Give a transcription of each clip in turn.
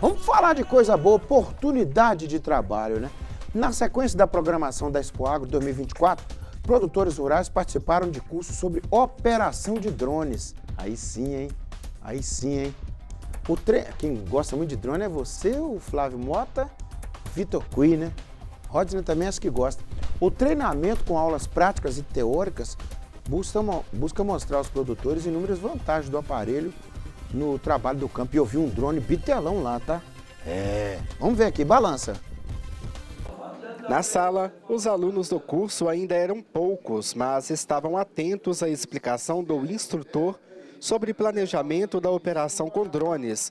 Vamos falar de coisa boa, oportunidade de trabalho, né? Na sequência da programação da Expo Agro 2024, produtores rurais participaram de cursos sobre operação de drones. Aí sim, hein? Aí sim, hein? O tre... Quem gosta muito de drone é você, o Flávio Mota, Vitor Cui, né? Rodney também acho é que gosta. O treinamento com aulas práticas e teóricas busca, busca mostrar aos produtores inúmeras vantagens do aparelho no trabalho do campo e eu vi um drone bitelão lá, tá? É. Vamos ver aqui, balança. Na sala, os alunos do curso ainda eram poucos, mas estavam atentos à explicação do instrutor sobre planejamento da operação com drones.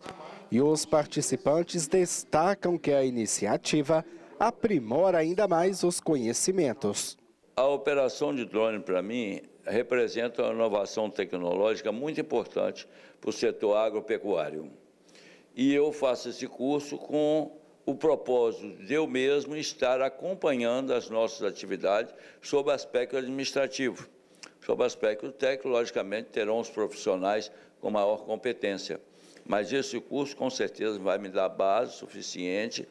E os participantes destacam que a iniciativa aprimora ainda mais os conhecimentos. A operação de drone, para mim, representa uma inovação tecnológica muito importante para o setor agropecuário. E eu faço esse curso com o propósito de eu mesmo estar acompanhando as nossas atividades sob aspecto administrativo. Sob aspecto técnico, logicamente, terão os profissionais com maior competência. Mas esse curso, com certeza, vai me dar base suficiente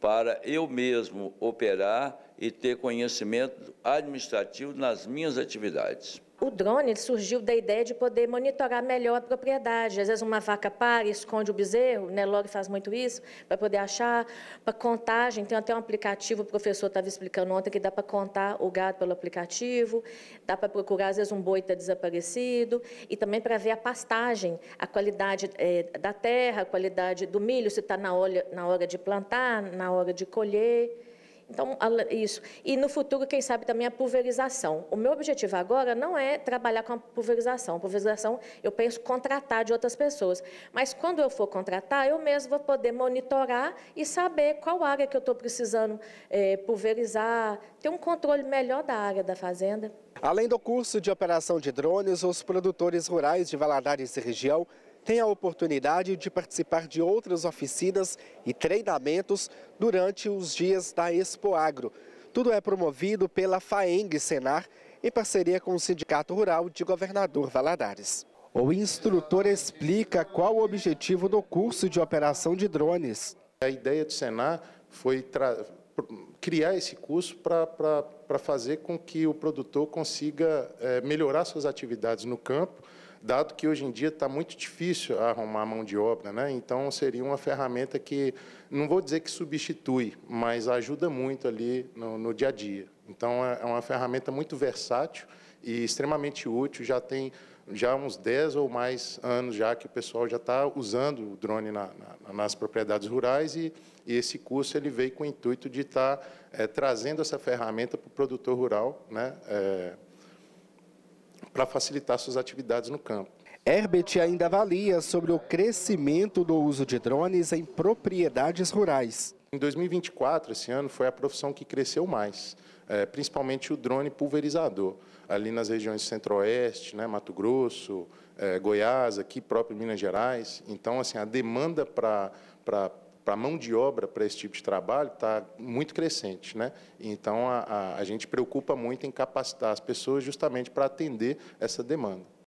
para eu mesmo operar e ter conhecimento administrativo nas minhas atividades. O drone surgiu da ideia de poder monitorar melhor a propriedade. Às vezes uma vaca para e esconde o bezerro, né? Logo faz muito isso, para poder achar, para contagem. Tem até um aplicativo, o professor estava explicando ontem, que dá para contar o gado pelo aplicativo, dá para procurar, às vezes, um boi está desaparecido, e também para ver a pastagem, a qualidade é, da terra, a qualidade do milho, se está na, na hora de plantar, na hora de colher. Então, isso. E no futuro, quem sabe também a pulverização. O meu objetivo agora não é trabalhar com a pulverização. A pulverização, eu penso contratar de outras pessoas. Mas quando eu for contratar, eu mesmo vou poder monitorar e saber qual área que eu estou precisando é, pulverizar, ter um controle melhor da área da fazenda. Além do curso de operação de drones, os produtores rurais de Valadares e região tem a oportunidade de participar de outras oficinas e treinamentos durante os dias da Expo Agro. Tudo é promovido pela FAENG Senar, em parceria com o Sindicato Rural de Governador Valadares. O instrutor explica qual o objetivo do curso de operação de drones. A ideia do Senar foi criar esse curso para fazer com que o produtor consiga é, melhorar suas atividades no campo, dado que hoje em dia está muito difícil arrumar mão de obra, né? Então seria uma ferramenta que não vou dizer que substitui, mas ajuda muito ali no, no dia a dia. Então é, é uma ferramenta muito versátil e extremamente útil. Já tem já uns 10 ou mais anos já que o pessoal já está usando o drone na, na, nas propriedades rurais e, e, esse curso ele veio com o intuito de estar tá, é, trazendo essa ferramenta para o produtor rural, né? É, para facilitar suas atividades no campo. Herbert ainda avalia sobre o crescimento do uso de drones em propriedades rurais. Em 2024, esse ano, foi a profissão que cresceu mais, eh, principalmente o drone pulverizador, ali nas regiões centro-oeste, né, Mato Grosso, eh, Goiás, aqui próprio Minas Gerais. Então, assim, a demanda para para a mão de obra para esse tipo de trabalho está muito crescente. Né? Então, a, a, a gente preocupa muito em capacitar as pessoas justamente para atender essa demanda.